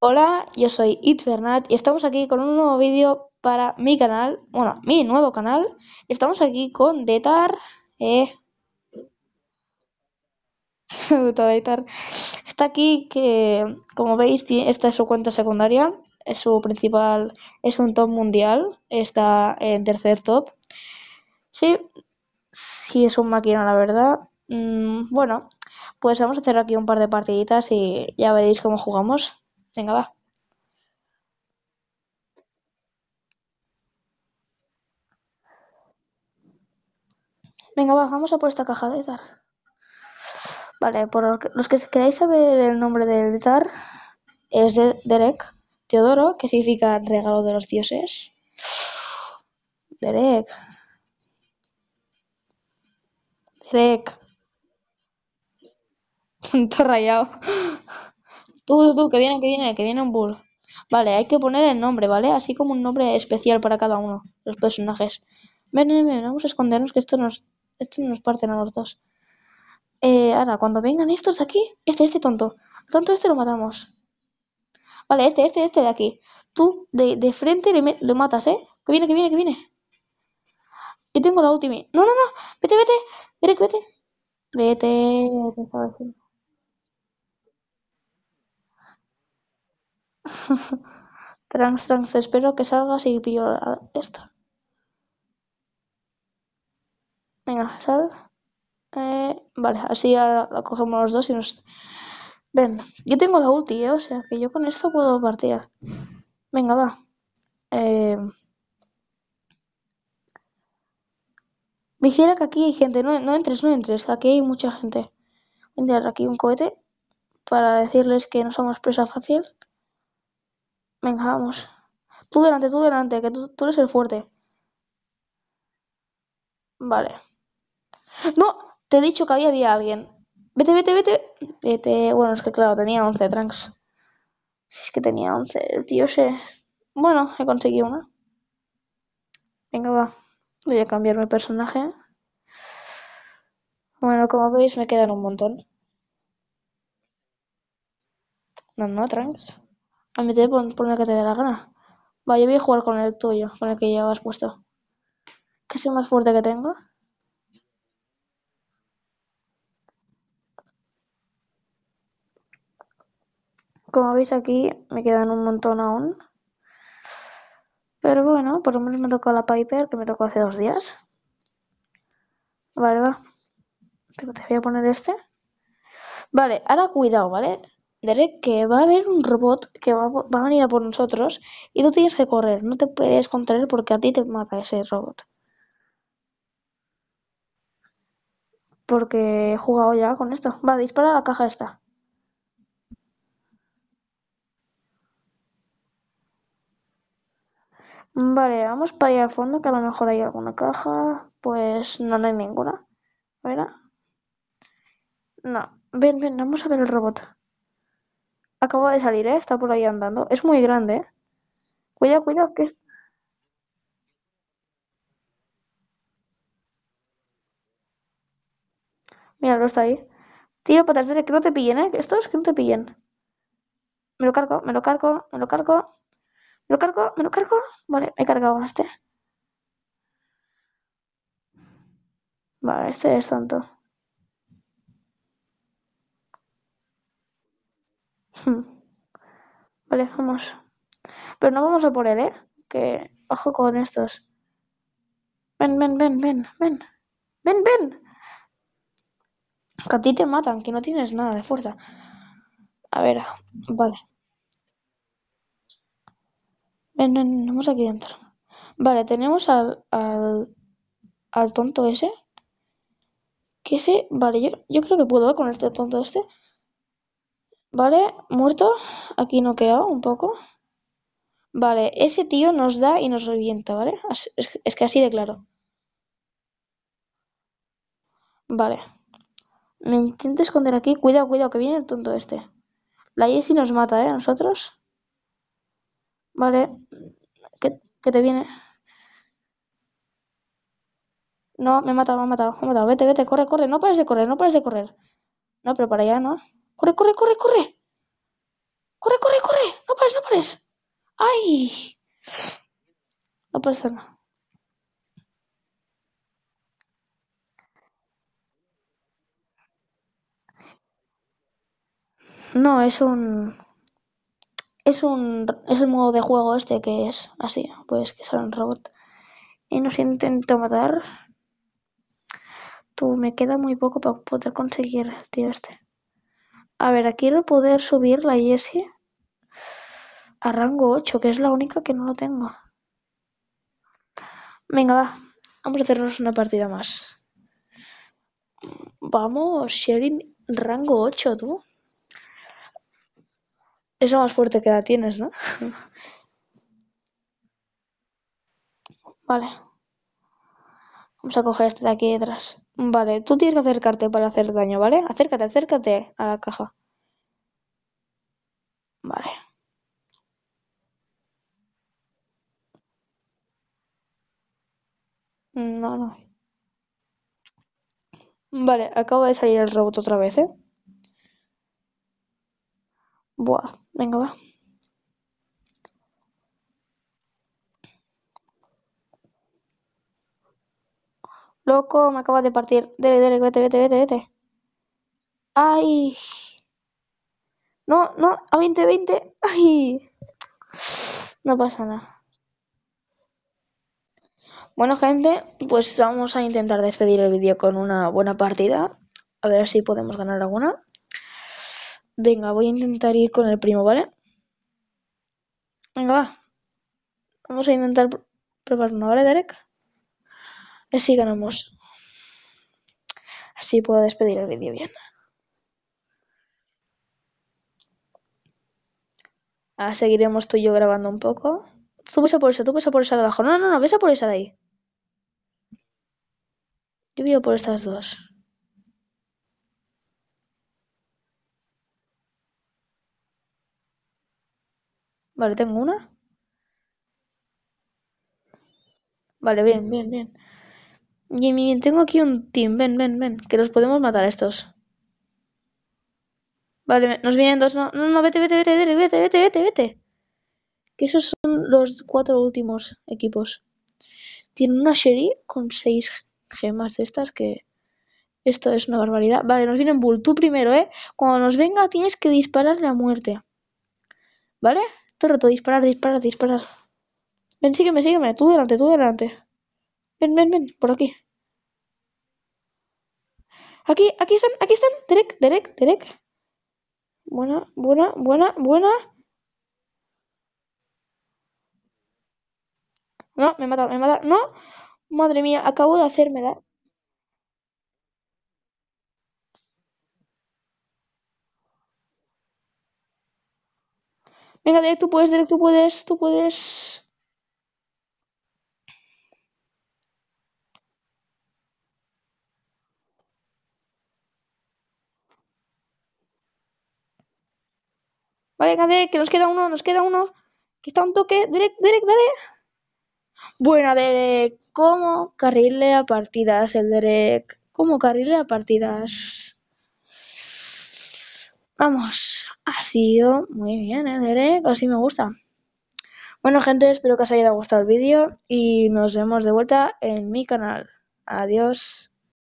Hola, yo soy It y estamos aquí con un nuevo vídeo para mi canal, bueno, mi nuevo canal. Estamos aquí con Detar, eh. Está aquí que, como veis, esta es su cuenta secundaria, es su principal, es un top mundial, está en tercer top. Sí, sí es un máquina, la verdad. Mm, bueno, pues vamos a hacer aquí un par de partiditas y ya veréis cómo jugamos. Venga, va. Venga, va, vamos a por esta caja de tar. Vale, por los que queráis saber el nombre del tar es Derek Teodoro, que significa regalo de los dioses. Derek. Derek. Punto rayado. Tú, tú, tú, que viene, que viene, que viene un bull. Vale, hay que poner el nombre, ¿vale? Así como un nombre especial para cada uno, los personajes. Ven, ven, ven, vamos a escondernos que esto nos, esto nos parten a los dos. Eh, ahora, cuando vengan estos de aquí, este, este tonto. Tonto este lo matamos. Vale, este, este, este de aquí. Tú de, de frente le, matas, ¿eh? Que viene, que viene, que viene. Yo tengo la última. No, no, no. Vete, vete. Vete, vete. Vete, vete, estaba Trans, trans, espero que salgas y pillo esto. Venga, sal. Eh, vale, así ahora la cogemos los dos y nos... Ven, yo tengo la ulti, eh, o sea que yo con esto puedo partir. Venga, va. Eh... Vigila que aquí hay gente, no, no entres, no entres, aquí hay mucha gente. Voy a aquí un cohete para decirles que no somos presa fácil. Venga, vamos. Tú delante, tú delante, que tú, eres el fuerte. Vale. ¡No! Te he dicho que había alguien. Vete, vete, vete. Vete. Bueno, es que claro, tenía 11 tranks. Si es que tenía 11, el tío se... Bueno, he conseguido una. Venga, va. Voy a cambiar mi personaje. Bueno, como veis, me quedan un montón. No, no, tranks a te por, por el que te dé la gana. Vaya, yo voy a jugar con el tuyo, con el que ya has puesto. Que es el más fuerte que tengo? Como veis aquí me quedan un montón aún. Pero bueno, por lo menos me tocó la Piper que me tocó hace dos días. Vale, va. Pero te voy a poner este. Vale, ahora cuidado, ¿vale? Derek, que va a haber un robot que va, a venir a por nosotros y tú tienes que correr, no te puedes contraer porque a ti te mata ese robot. Porque he jugado ya con esto. Va, dispara a la caja esta. Vale, vamos para allá al fondo, que a lo mejor hay alguna caja. Pues no, no hay ninguna. ¿Verdad? No. Ven, ven, vamos a ver el robot. Acaba de salir, ¿eh? Está por ahí andando. Es muy grande, ¿eh? Cuidado, cuidado, que es... está ahí. Tiro para atrás, que no te pillen, ¿eh? es que no te pillen. Me lo cargo, me lo cargo, me lo cargo. Me lo cargo, me lo cargo. Vale, me he cargado a este. Vale, este es santo Vale, vamos. Pero no vamos a por él, ¿eh? Que ojo con estos. Ven, ven, ven, ven, ven. Ven, ven. Que a ti te matan, que no tienes nada de fuerza. A ver, vale. Ven, ven, vamos aquí adentro. Vale, tenemos al, al, tonto ese. Que ese, vale, yo, yo creo que puedo con este tonto este. ¿Vale? ¿Muerto? Aquí no queda un poco. Vale, ese tío nos da y nos revienta, ¿vale? Es, que así de claro. Vale. Me intento esconder aquí. Cuidado, cuidado, que viene el tonto este. La si nos mata, ¿eh? Nosotros. Vale. ¿Qué, te viene? No, me ha matado, me ha matado, me ha matado. Vete, vete, corre, corre. No pares de correr, no pares de correr. No, pero para allá, ¿no? Corre, corre, corre, corre. Corre, corre, corre. No pares, no pares. Ay. No pasa nada. No, es un. Es un. Es el modo de juego este que es así, pues que sale un robot. Y nos intenta matar. Tú, me queda muy poco para poder conseguir, tío, este. A ver, aquí quiero poder subir la Jessie a rango 8, que es la única que no lo tengo. Venga, va. Vamos a hacernos una partida más. Vamos, Sherry, rango 8, tú. lo más fuerte que la tienes, ¿no? vale. Vamos a coger este de aquí detrás. Vale, tú tienes que acercarte para hacer daño, ¿vale? Acércate, acércate a la caja. Vale. No, no. Vale, acaba de salir el robot otra vez, ¿eh? Buah, venga, va. Loco, me acaba de partir. Dele, dele, vete, vete, vete, vete. Ay. No, no, a 20, 20. Ay. No pasa nada. Bueno, gente, pues vamos a intentar despedir el vídeo con una buena partida. A ver si podemos ganar alguna. Venga, voy a intentar ir con el primo, ¿vale? Venga, Vamos a intentar probar una, ¿vale, Derek? Así ganamos. Así puedo despedir el vídeo bien. seguiremos tú y yo grabando un poco. Tú ves por esa, tú pesa por esa de abajo. No, no, no, ves por esa de ahí. Yo veo por estas dos. Vale, tengo una. Vale, bien, bien, bien tengo aquí un team. Ven, ven, ven. Que los podemos matar estos. Vale, nos vienen dos. No, no, vete, vete, vete, vete, vete, vete, vete, Que esos son los cuatro últimos equipos. Tiene una Sherry con seis gemas de estas que... Esto es una barbaridad. Vale, nos vienen Bull. Tú primero, ¿eh? Cuando nos venga tienes que disparar la muerte. ¿Vale? Todo el rato disparar, disparar, disparar. Ven, sígueme, sígueme. Tú delante, tú delante. Ven, ven, ven, por aquí. Aquí, aquí están, aquí están. Derek, Derek, Derek. Buena, buena, buena, buena. No, me mata, me mata. No. Madre mía, acabo de hacérmela. Venga, Derek, tú puedes, Derek, tú puedes, tú puedes. Vale, que nos queda uno, nos queda uno. Que está un toque. Derek, Derek, dale. Buena, Derek. Eh, ¿Cómo a partidas el Derek? ¿Cómo a partidas? Vamos. Ha sido muy bien, ¿eh, Derek? Así me gusta. Bueno, gente, espero que os haya gustado el vídeo y nos vemos de vuelta en mi canal. Adiós.